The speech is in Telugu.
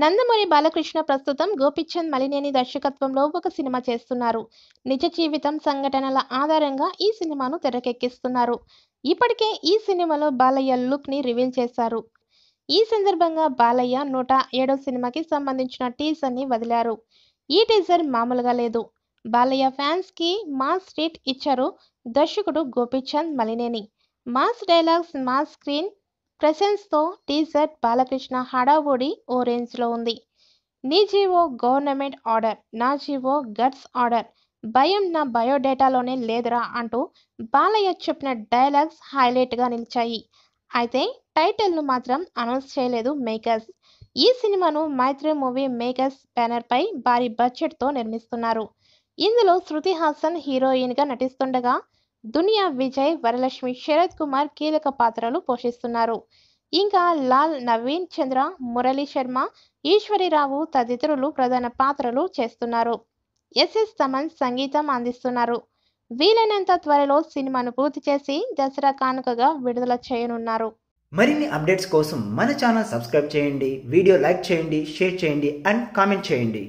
నందమూరి బాలకృష్ణ ప్రస్తుతం గోపిచంద్ మలినేని దర్శకత్వంలో ఒక సినిమా చేస్తున్నారు నిజ జీవితం సంఘటనల ఆధారంగా ఈ సినిమాను తెరకెక్కిస్తున్నారు ఇప్పటికే ఈ సినిమాలో బాలయ్య లుక్ ని రివీల్ చేశారు ఈ సందర్భంగా బాలయ్య నూట ఏడో సినిమాకి సంబంధించిన టీజర్ ని వదిలారు ఈ టీజర్ మామూలుగా లేదు బాలయ్య ఫ్యాన్స్ కి మాస్ స్ట్రీట్ ఇచ్చారు దర్శకుడు Gopichand Malineni mass dialogues mass screen ప్రెసెన్స్తో టీజర్ బాలకృష్ణ హడావుడి ఓ రేంజ్లో ఉంది నీ జీవో గవర్నమెంట్ ఆర్డర్ నా జీవో గట్స్ ఆర్డర్ భయం నా బయోడేటాలోనే లేదురా అంటూ బాలయ్య చెప్పిన డైలాగ్స్ హైలైట్గా నిలిచాయి అయితే టైటిల్ను మాత్రం అనౌన్స్ చేయలేదు మేకర్స్ ఈ సినిమాను మైత్రి మూవీ మేకర్స్ బ్యానర్పై భారీ బడ్జెట్తో నిర్మిస్తున్నారు ఇందులో శృతి హాసన్ హీరోయిన్గా నటిస్తుండగా దునియా విజయ్ వరలక్ష్మి శరత్ కుమార్ కీలక పాత్రలు పోషిస్తున్నారు ఇంకా లాల్ నవీన్ చంద్ర మురళీ శర్మ ఈశ్వరిరావు తదితరులు ప్రధాన పాత్రలు చేస్తున్నారు ఎస్ఎస్ తమన్ సంగీతం అందిస్తున్నారు వీలైనంత త్వరలో సినిమాను పూర్తి చేసి దసరా కానుకగా విడుదల చేయనున్నారు మరిన్ని అప్డేట్స్ కోసం మన ఛానల్ సబ్స్క్రైబ్ చేయండి వీడియో లైక్ చేయండి షేర్ చేయండి అండ్ కామెంట్ చేయండి